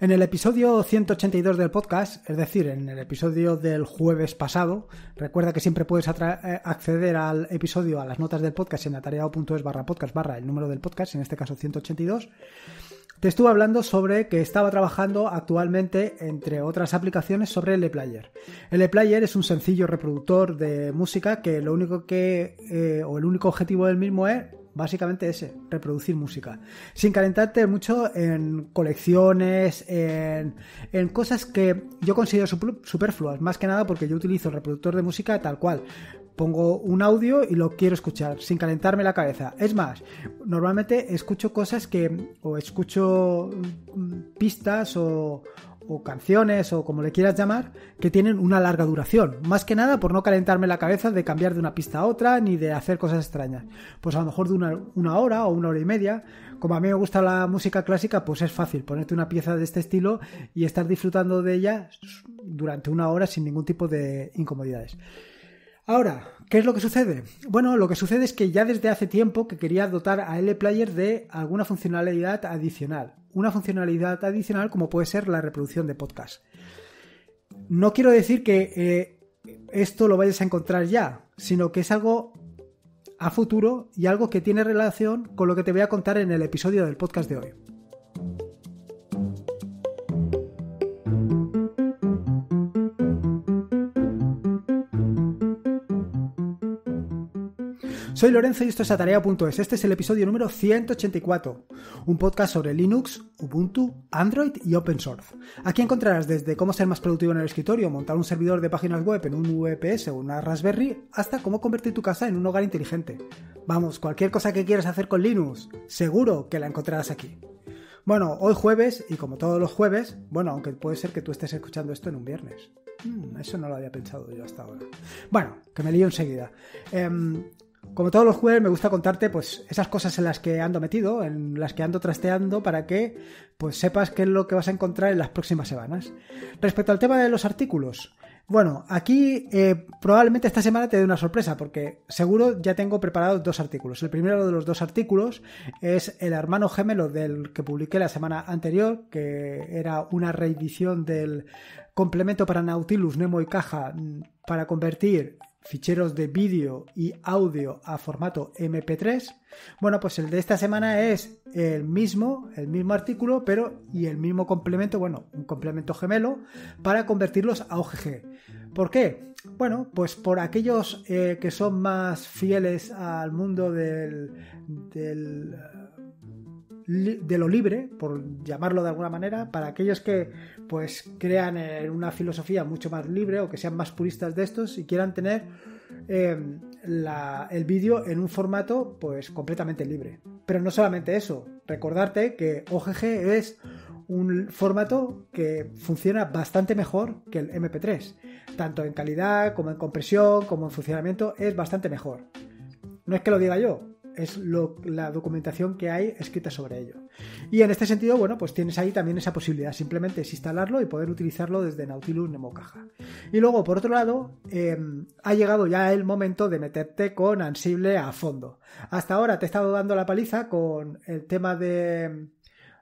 En el episodio 182 del podcast, es decir, en el episodio del jueves pasado, recuerda que siempre puedes eh, acceder al episodio, a las notas del podcast en atareado.es barra podcast barra el número del podcast, en este caso 182. Te estuve hablando sobre que estaba trabajando actualmente, entre otras aplicaciones, sobre el ePlayer. El ePlayer es un sencillo reproductor de música que lo único que, eh, o el único objetivo del mismo es Básicamente ese, reproducir música. Sin calentarte mucho en colecciones, en, cosas que yo considero superfluas. Más que nada porque yo utilizo el reproductor de música tal cual pongo un audio y lo quiero escuchar sin calentarme la cabeza. Es más, normalmente escucho cosas que o escucho mm, pistas o, o canciones o como le quieras llamar que tienen una larga duración. Más que nada por no calentarme la cabeza de cambiar de una pista a otra ni de hacer cosas extrañas. Pues a lo mejor de una, una hora o una hora y media. Como a mí me gusta la música clásica, pues es fácil ponerte una pieza de este estilo y estar disfrutando de ella durante una hora sin ningún tipo de incomodidades. Ahora, ¿qué es lo que sucede? Bueno, lo que sucede es que ya desde hace tiempo que quería dotar a LPlayer de alguna funcionalidad adicional. Una funcionalidad adicional como puede ser la reproducción de podcast. No quiero decir que eh, esto lo vayas a encontrar ya, sino que es algo a futuro y algo que tiene relación con lo que te voy a contar en el episodio del podcast de hoy. Soy Lorenzo y esto es Atarea.es. Este es el episodio número 184, un podcast sobre Linux, Ubuntu, Android y Open Source. Aquí encontrarás desde cómo ser más productivo en el escritorio, montar un servidor de páginas web en un VPS e o una Raspberry, hasta cómo convertir tu casa en un hogar inteligente. Vamos, cualquier cosa que quieras hacer con Linux, seguro que la encontrarás aquí. Bueno, hoy jueves, y como todos los jueves, bueno, aunque puede ser que tú estés escuchando esto en un viernes. Mm, eso no lo había pensado yo hasta ahora. Bueno, que me lío enseguida. Em, como todos los jueves me gusta contarte pues esas cosas en las que ando metido, en las que ando trasteando para que pues sepas qué es lo que vas a encontrar en las próximas semanas. Respecto al tema de los artículos, bueno, aquí eh, probablemente esta semana te dé una sorpresa porque seguro ya tengo preparados dos artículos. El primero de los dos artículos es el hermano gemelo del que publiqué la semana anterior, que era una reedición del complemento para Nautilus, Nemo y Caja mm, para convertir ficheros de vídeo y audio a formato MP3. Bueno, pues el de esta semana es el mismo, el mismo artículo, pero y el mismo complemento, bueno, un complemento gemelo para convertirlos a OGG. ¿Por qué? Bueno, pues por aquellos eh, que son más fieles al mundo del, del de lo libre, por llamarlo de alguna manera, para aquellos que pues crean en una filosofía mucho más libre o que sean más puristas de estos y quieran tener em, el vídeo en un formato pues completamente libre. Pero no solamente eso, recordarte que OGG es un formato que funciona bastante mejor que el MP3, tanto en calidad como en compresión como en funcionamiento es bastante mejor. No es que lo diga yo, es la documentación que hay escrita sobre ello. Y en este sentido, bueno, pues tienes ahí también esa posibilidad, simplemente es instalarlo y poder utilizarlo desde Nautilus Nemo Caja. Y luego, por otro lado, eh, ha llegado ya el momento de meterte con Ansible a fondo. Hasta ahora te he estado dando la paliza con el tema de,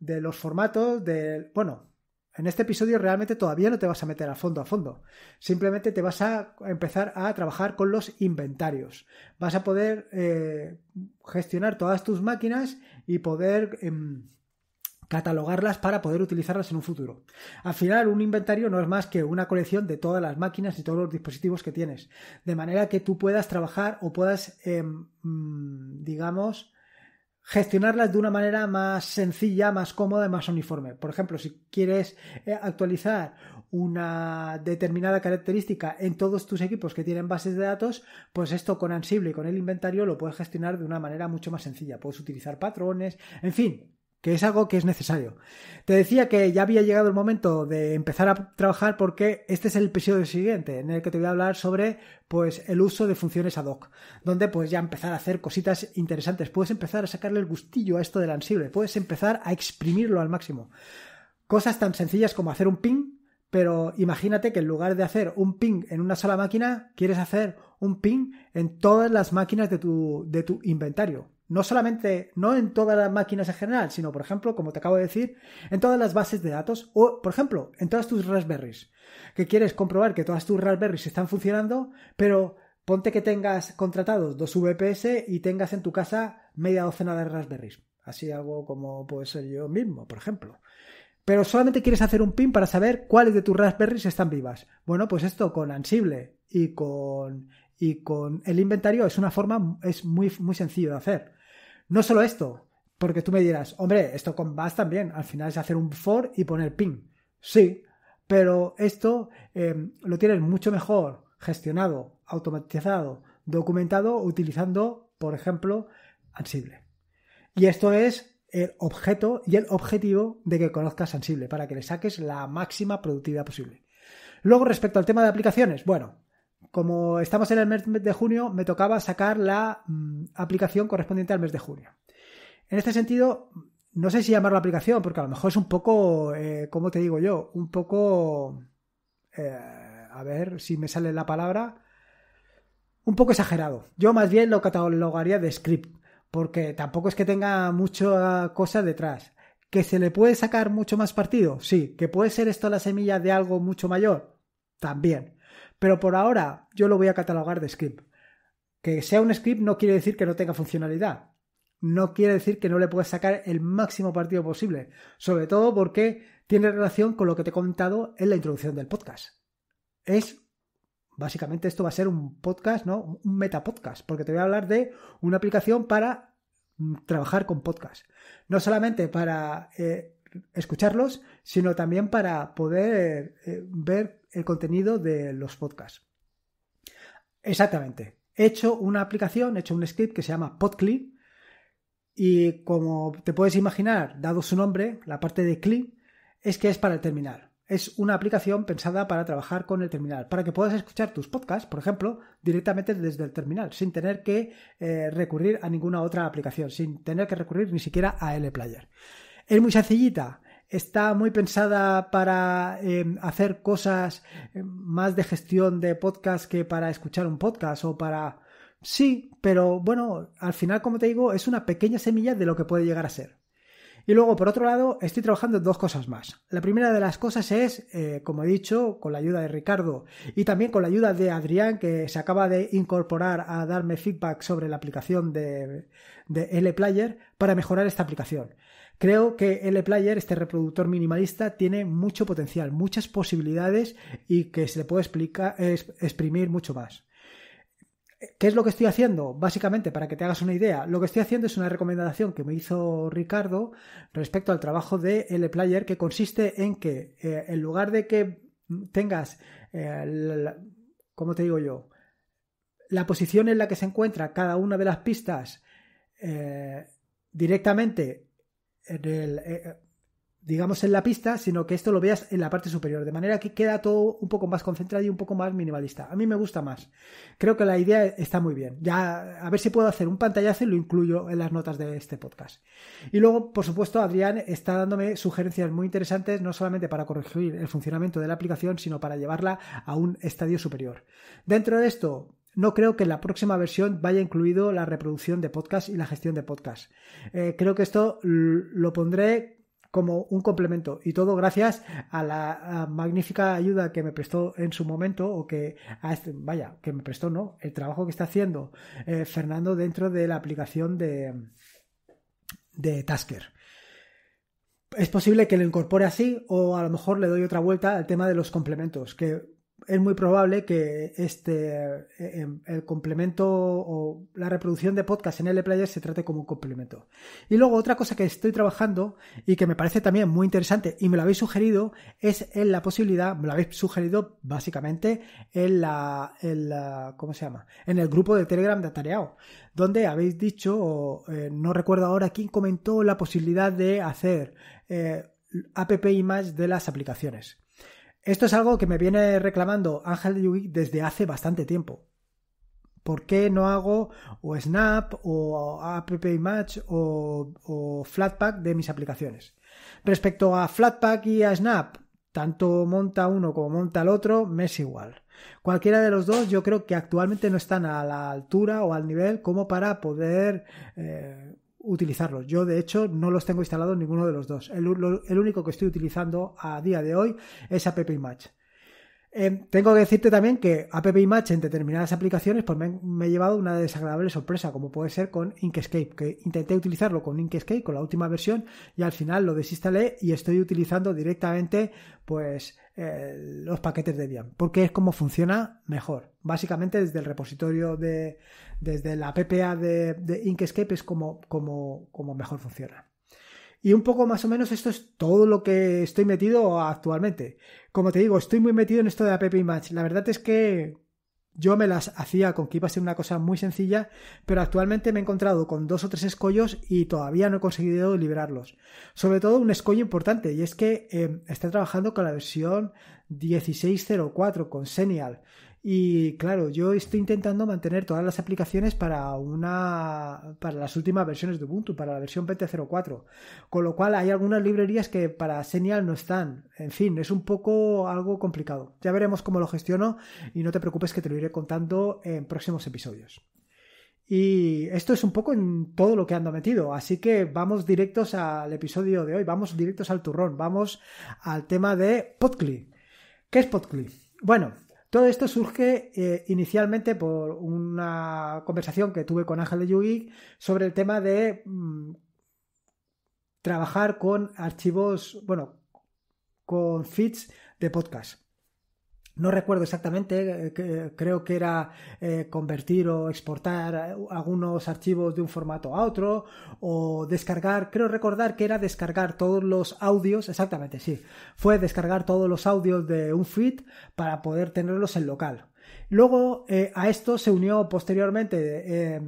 los formatos, del... bueno, en este episodio realmente todavía no te vas a meter a fondo a fondo. Simplemente te vas a empezar a trabajar con los inventarios. Vas a poder eh, gestionar todas tus máquinas y poder em, catalogarlas para poder utilizarlas en un futuro. Al final, un inventario no es más que una colección de todas las máquinas y todos los dispositivos que tienes. De manera que tú puedas trabajar o puedas, em, mm, digamos, gestionarlas de una manera más sencilla, más cómoda y más uniforme. Por ejemplo, si quieres eh, actualizar una determinada característica en todos tus equipos que tienen bases de datos, pues esto con Ansible y con el inventario lo puedes gestionar de una manera mucho más sencilla. Puedes utilizar patrones, en fin, que es algo que es necesario. Te decía que ya había llegado el momento de empezar a trabajar porque este es el episodio siguiente en el que te voy a hablar sobre pues el uso de funciones ad hoc, donde puedes ya empezar a hacer cositas interesantes, puedes empezar a sacarle el gustillo a esto del ansible, puedes empezar a exprimirlo al máximo. Cosas tan sencillas como hacer un ping, pero imagínate que en lugar de hacer un ping en una sola máquina, quieres hacer un ping en todas las máquinas de tu, de tu inventario no solamente, no en todas las máquinas en general, sino, por ejemplo, como te acabo de decir, en todas las bases de datos o, por ejemplo, en todas tus Raspberries, que quieres comprobar que todas tus Raspberries están funcionando, pero ponte que tengas contratados dos VPS y tengas en tu casa media docena de Raspberries. Así algo como puede ser yo mismo, por ejemplo. Pero solamente quieres hacer un pin para saber cuáles de tus Raspberries están vivas. Bueno, pues esto con Ansible y con y con el inventario es una forma es muy muy sencillo de hacer. No solo esto, porque tú me dirás, hombre, esto con Bass también, al final es hacer un for y poner ping. Sí, pero esto em, lo tienes mucho mejor gestionado, automatizado, documentado, utilizando, por ejemplo, Ansible. Y esto es el objeto y el objetivo de que conozcas Ansible, para que le saques la máxima productividad posible. Luego, respecto al tema de aplicaciones, bueno, como estamos en el mes de junio, me tocaba sacar la mm, aplicación correspondiente al mes de junio. En este sentido, no sé si llamarlo aplicación, porque a lo mejor es un poco, como eh, ¿cómo te digo yo? Un poco, eh, a ver si me sale la palabra, un poco exagerado. Yo más bien lo catalogaría de script, porque tampoco es que tenga mucha cosa detrás. ¿Que se le puede sacar mucho más partido? Sí. ¿Que puede ser esto la semilla de algo mucho mayor? También. Pero por ahora yo lo voy a catalogar de script. Que sea un script no quiere decir que no tenga funcionalidad. No quiere decir que no le puedas sacar el máximo partido posible. Sobre todo porque tiene relación con lo que te he comentado en la introducción del podcast. Es básicamente esto va a ser un podcast, ¿no? Un metapodcast, porque te voy a hablar de una aplicación para mm, trabajar con podcast. No solamente para eh, escucharlos, sino también para poder eh, ver el contenido de los podcasts. Exactamente. He hecho una aplicación, he hecho un script que se llama PodCli y como te puedes imaginar, dado su nombre, la parte de CLI, es que es para el terminal. Es una aplicación pensada para trabajar con el terminal, para que puedas escuchar tus podcasts, por ejemplo, directamente desde el terminal, sin tener que eh, recurrir a ninguna otra aplicación, sin tener que recurrir ni siquiera a LPlayer. Player. Es muy sencillita, está muy pensada para em, hacer cosas em, más de gestión de podcast que para escuchar un podcast o para... Sí, pero bueno, al final, como te digo, es una pequeña semilla de lo que puede llegar a ser. Y luego, por otro lado, estoy trabajando en dos cosas más. La primera de las cosas es, eh, como he dicho, con la ayuda de Ricardo y también con la ayuda de Adrián, que se acaba de incorporar a darme feedback sobre la aplicación de, de L Player para mejorar esta aplicación. Creo que LPlayer, este reproductor minimalista, tiene mucho potencial, muchas posibilidades y que se le puede explicar, exprimir mucho más. ¿Qué es lo que estoy haciendo? Básicamente, para que te hagas una idea, lo que estoy haciendo es una recomendación que me hizo Ricardo respecto al trabajo de LPlayer, que consiste en que eh, en lugar de que tengas, como eh, ¿cómo te digo yo? La posición en la que se encuentra cada una de las pistas eh, directamente en el, eh, eh, digamos en la pista, sino que esto lo veas en la parte superior, de manera que queda todo un poco más concentrado y un poco más minimalista. A mí me gusta más. Creo que la idea está muy bien. Ya a ver si puedo hacer un pantallazo y lo incluyo en las notas de este podcast. Y luego, por supuesto, Adrián está dándome sugerencias muy interesantes, no solamente para corregir el funcionamiento de la aplicación, sino para llevarla a un estadio superior. Dentro de esto, no creo que en la próxima versión vaya incluido la reproducción de podcast y la gestión de podcast. Eh, creo que esto lo pondré como un complemento y todo gracias a la magnífica ayuda que me prestó en su momento o que este, vaya que me prestó no el trabajo que está haciendo eh, Fernando dentro de la aplicación de de Tasker es posible que lo incorpore así o a lo mejor le doy otra vuelta al tema de los complementos que es muy probable que este, eh, em, el complemento o la reproducción de podcast en LPlayer se trate como un complemento. Y luego otra cosa que estoy trabajando y que me parece también muy interesante y me lo habéis sugerido es en la posibilidad, me lo habéis sugerido básicamente en la, ¿cómo se llama? En el grupo de Telegram de Atareado, donde habéis dicho, eh, no recuerdo ahora quién comentó la posibilidad de hacer eh, app image de las aplicaciones. Esto es algo que me viene reclamando Ángel Yugi desde hace bastante tiempo. ¿Por qué no hago o Snap o AppImage o, o Flatpak de mis aplicaciones? Respecto a Flatpak y a Snap, tanto monta uno como monta el otro, me es igual. Cualquiera de los dos yo creo que actualmente no están a la altura o al nivel como para poder eh, utilizarlos. Yo, de hecho, no los tengo instalados ninguno de los dos. El, único que estoy utilizando a día de hoy es App Image. Eh, tengo que decirte también que App Image en determinadas aplicaciones pues me, me, he llevado una desagradable sorpresa, como puede ser con Inkscape, que intenté utilizarlo con Inkscape, con la última versión, y al final lo desinstalé y estoy utilizando directamente pues eh, los paquetes de Debian, porque es como funciona mejor. Básicamente desde el repositorio de, desde la PPA de, Inkscape es como, como, como mejor funciona. Y un poco más o menos esto es todo lo que estoy metido actualmente. Como te digo, estoy muy metido en esto de App Image. La verdad es que yo me las hacía con que iba a ser una cosa muy sencilla, pero actualmente me he encontrado con dos o tres escollos y todavía no he conseguido liberarlos, Sobre todo un escollo importante, y es que eh, está trabajando con la versión 1604, con Senial. Y claro, yo estoy intentando mantener todas las aplicaciones para una para las últimas versiones de Ubuntu, para la versión 20.04, con lo cual hay algunas librerías que para Señal no están. En fin, es un poco algo complicado. Ya veremos cómo lo gestiono y no te preocupes que te lo iré contando en próximos episodios. Y esto es un poco en todo lo que ando metido, así que vamos directos al episodio de hoy, vamos directos al turrón, vamos al tema de Podcli. ¿Qué es Podcli? Bueno, todo esto surge eh, inicialmente por una conversación que tuve con Ángel de Yugi sobre el tema de mm, trabajar con archivos, bueno, con feeds de podcast no recuerdo exactamente, eh, creo que era eh, convertir o exportar eh, algunos archivos de un formato a otro o descargar, creo recordar que era descargar todos los audios, exactamente, sí, fue descargar todos los audios de un feed para poder tenerlos en local. Luego a esto se unió posteriormente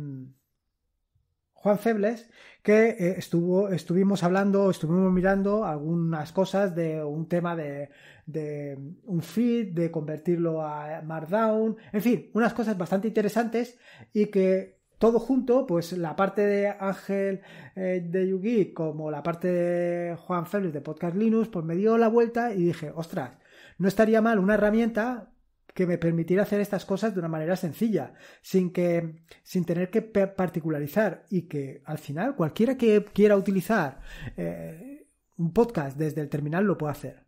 Juan Febles, que eh, estuvo, estuvimos hablando, estuvimos mirando algunas cosas de un tema de, un feed, de convertirlo a Markdown, en fin, unas cosas bastante interesantes y que todo junto, pues la parte de Ángel eh, de Yugi como la parte de Juan Febles de Podcast Linux, pues me dio la vuelta y dije, ostras, no estaría mal una herramienta que me permitiera hacer estas cosas de una manera sencilla, sin, que, sin tener que particularizar y que al final cualquiera que quiera utilizar eh, un podcast desde el terminal lo pueda hacer.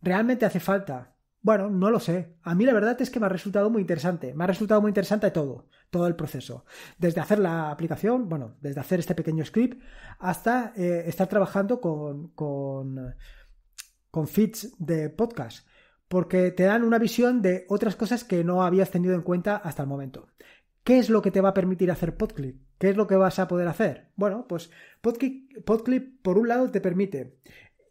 ¿Realmente hace falta? Bueno, no lo sé. A mí la verdad es que me ha resultado muy interesante. Me ha resultado muy interesante todo, todo el proceso. Desde hacer la aplicación, bueno, desde hacer este pequeño script, hasta eh, estar trabajando con, con, con feeds de podcast porque te dan una visión de otras cosas que no habías tenido en cuenta hasta el momento. ¿Qué es lo que te va a permitir hacer Podclip? ¿Qué es lo que vas a poder hacer? Bueno, pues Podclip, por un lado te permite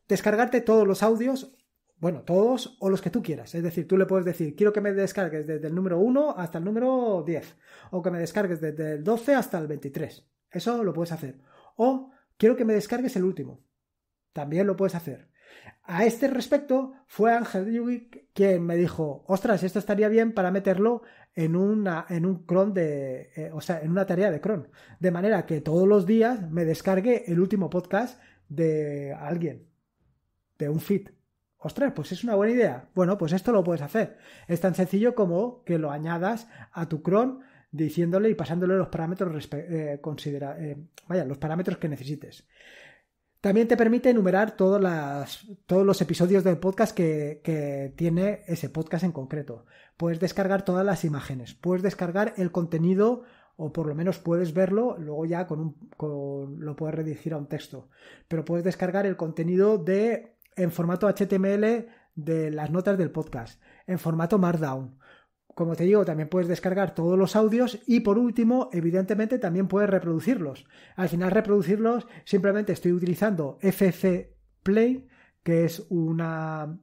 descargarte todos los audios bueno, todos o los que tú quieras. Es decir, tú le puedes decir, quiero que me descargues desde el número 1 hasta el número 10, o que me descargues desde el 12 hasta el 23. Eso lo puedes hacer. O quiero que me descargues el último. También lo puedes hacer. A este respecto fue Ángel Yugi quien me dijo, ostras, esto estaría bien para meterlo en, una, en un cron de, eh, o sea, en una tarea de cron. De manera que todos los días me descargue el último podcast de alguien, de un feed. Ostras, pues es una buena idea. Bueno, pues esto lo puedes hacer. Es tan sencillo como que lo añadas a tu cron diciéndole y pasándole los parámetros, eh, considera eh, vaya, los parámetros que necesites. También te permite enumerar todos, los episodios del podcast que, tiene ese podcast en concreto. Puedes descargar todas las imágenes, puedes descargar el contenido o por lo menos puedes verlo, luego ya con un, lo puedes redirigir a un texto. Pero puedes descargar el contenido de, en formato HTML de las notas del podcast, en formato Markdown, como te digo, también puedes descargar todos los audios y por último, evidentemente, también puedes reproducirlos. Al final, reproducirlos, simplemente estoy utilizando FF Play, que es una,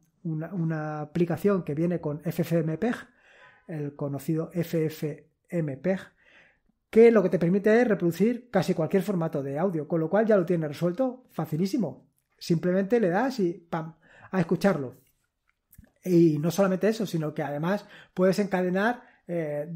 aplicación que viene con FFmpeg, el conocido FFmpeg, que lo que te permite es reproducir casi cualquier formato de audio, con lo cual ya lo tienes resuelto, facilísimo. Simplemente le das y ¡pam! a escucharlo. Y no solamente eso, sino que además puedes encadenar eh,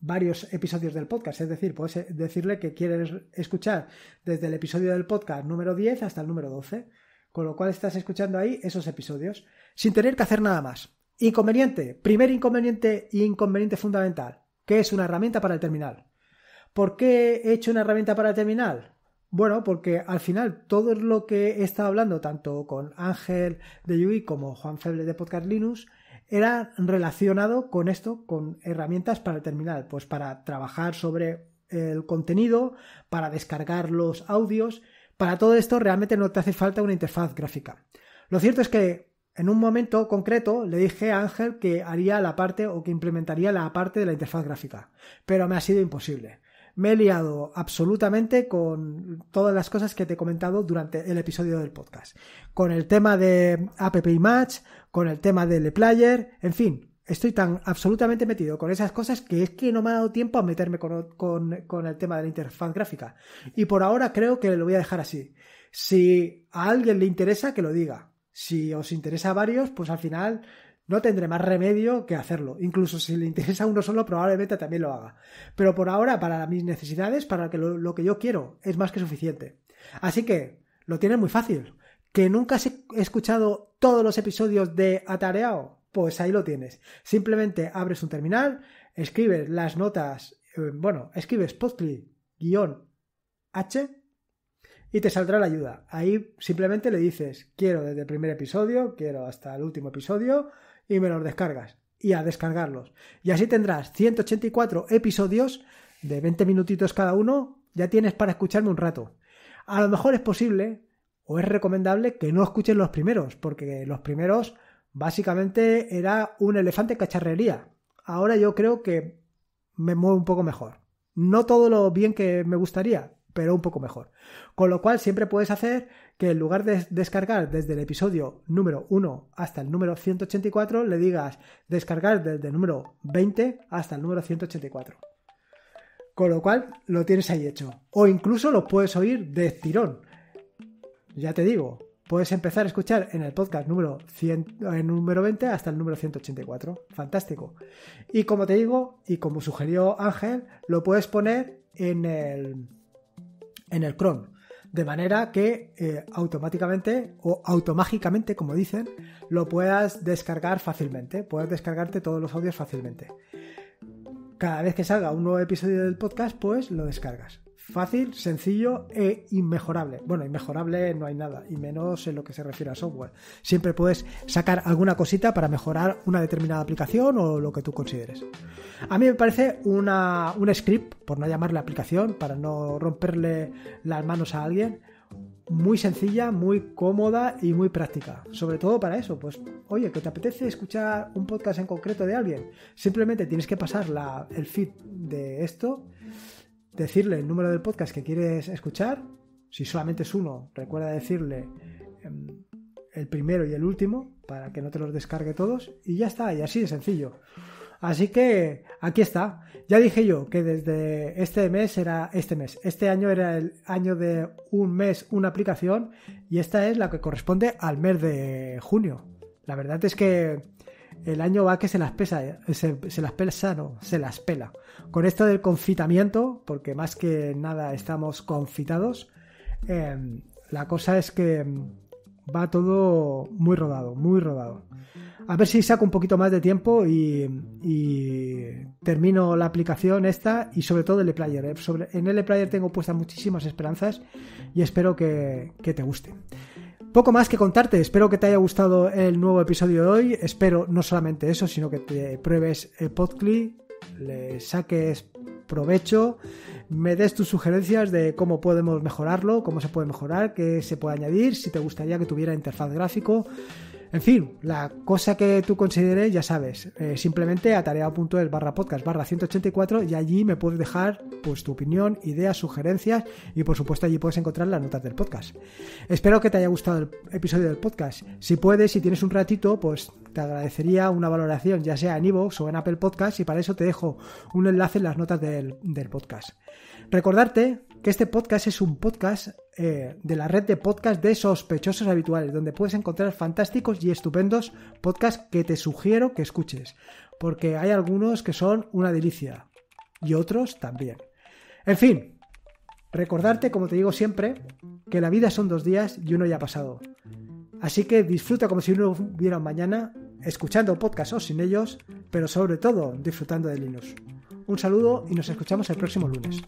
varios episodios del podcast. Es decir, puedes eh, decirle que quieres escuchar desde el episodio del podcast número 10 hasta el número 12. Con lo cual estás escuchando ahí esos episodios sin tener que hacer nada más. Inconveniente, primer inconveniente y e inconveniente fundamental, que es una herramienta para el terminal. ¿Por qué he hecho una herramienta para el terminal? Bueno, porque al final todo lo que he estado hablando, tanto con Ángel de Yui como Juan Feble de Podcast Linux, era relacionado con esto, con herramientas para el terminal, pues para trabajar sobre el contenido, para descargar los audios, para todo esto realmente no te hace falta una interfaz gráfica. Lo cierto es que en un momento concreto le dije a Ángel que haría la parte o que implementaría la parte de la interfaz gráfica, pero me ha sido imposible me he liado absolutamente con todas las cosas que te he comentado durante el episodio del podcast. Con el tema de App Match, con el tema de LePlayer, en fin, estoy tan absolutamente metido con esas cosas que es que no me ha dado tiempo a meterme con, con, el tema de la interfaz gráfica. Y por ahora creo que lo voy a dejar así. Si a alguien le interesa, que lo diga. Si os interesa a varios, pues al final no tendré más remedio que hacerlo. Incluso si le interesa a uno solo, probablemente también lo haga. Pero por ahora, para mis necesidades, para lo, que yo quiero, es más que suficiente. Así que, lo tienes muy fácil. ¿Que nunca has escuchado todos los episodios de Atareado? Pues ahí lo tienes. Simplemente abres un terminal, escribes las notas, eh, bueno, escribes postly-h y te saldrá la ayuda. Ahí simplemente le dices, quiero desde el primer episodio, quiero hasta el último episodio y me los descargas y a descargarlos. Y así tendrás 184 episodios de 20 minutitos cada uno, ya tienes para escucharme un rato. A lo mejor es posible o es recomendable que no escuchen los primeros, porque los primeros básicamente era un elefante cacharrería. Ahora yo creo que me mueve un poco mejor. No todo lo bien que me gustaría, pero un poco mejor. Con lo cual siempre puedes hacer que en lugar de descargar desde el episodio número 1 hasta el número 184, le digas descargar desde el número 20 hasta el número 184. Con lo cual lo tienes ahí hecho. O incluso lo puedes oír de tirón. Ya te digo, puedes empezar a escuchar en el podcast número, eh, número 20 hasta el número 184. Fantástico. Y como te digo, y como sugirió Ángel, lo puedes poner en el en el Chrome. De manera que eh, automáticamente o automágicamente, como dicen, lo puedas descargar fácilmente. puedes descargarte todos los audios fácilmente. Cada vez que salga un nuevo episodio del podcast, pues lo descargas. Fácil, sencillo e inmejorable. Bueno, inmejorable no hay nada, y menos en lo que se refiere al software. Siempre puedes sacar alguna cosita para mejorar una determinada aplicación o lo que tú consideres. A mí me parece una, un script, por no llamarle aplicación, para no romperle las manos a alguien, muy sencilla, muy cómoda y muy práctica. Sobre todo para eso, pues, oye, que te apetece escuchar un podcast en concreto de alguien. Simplemente tienes que pasar el feed de esto decirle el número del podcast que quieres escuchar. Si solamente es uno, recuerda decirle em, el primero y el último para que no te los descargue todos. Y ya está, y así de sencillo. Así que aquí está. Ya dije yo que desde este mes era este mes. Este año era el año de un mes, una aplicación. Y esta es la que corresponde al mes de junio. La verdad es que el año va que se las pesa, eh, se, las pesa, no, se las pela. Con esto del confitamiento, porque más que nada estamos confitados, em, la cosa es que em, va todo muy rodado, muy rodado. A ver si saco un poquito más de tiempo y, termino la aplicación esta y sobre todo el player. Eh. en el player tengo puestas muchísimas esperanzas y espero que te guste poco más que contarte. Espero que te haya gustado el nuevo episodio de hoy. Espero no solamente eso, sino que te pruebes el Podcli, le saques provecho, me des tus sugerencias de cómo podemos mejorarlo, cómo se puede mejorar, qué se puede añadir, si te gustaría que tuviera interfaz gráfico. En fin, la cosa que tú consideres, ya sabes, eh, simplemente a barra podcast barra 184 y allí me puedes dejar pues, tu opinión, ideas, sugerencias y por supuesto allí puedes encontrar las notas del podcast. Espero que te haya gustado el episodio del podcast. Si puedes, si tienes un ratito, pues te agradecería una valoración, ya sea en iVoox o en Apple Podcast y para eso te dejo un enlace en las notas del, del podcast. Recordarte que este podcast es un podcast eh, de la red de podcast de sospechosos habituales, donde puedes encontrar fantásticos y estupendos podcasts que te sugiero que escuches, porque hay algunos que son una delicia y otros también. En fin, recordarte, como te digo siempre, que la vida son dos días y uno ya ha pasado. Así que disfruta como si no hubiera mañana, escuchando podcasts o sin ellos, pero sobre todo disfrutando de Linux. Un saludo y nos escuchamos el próximo lunes.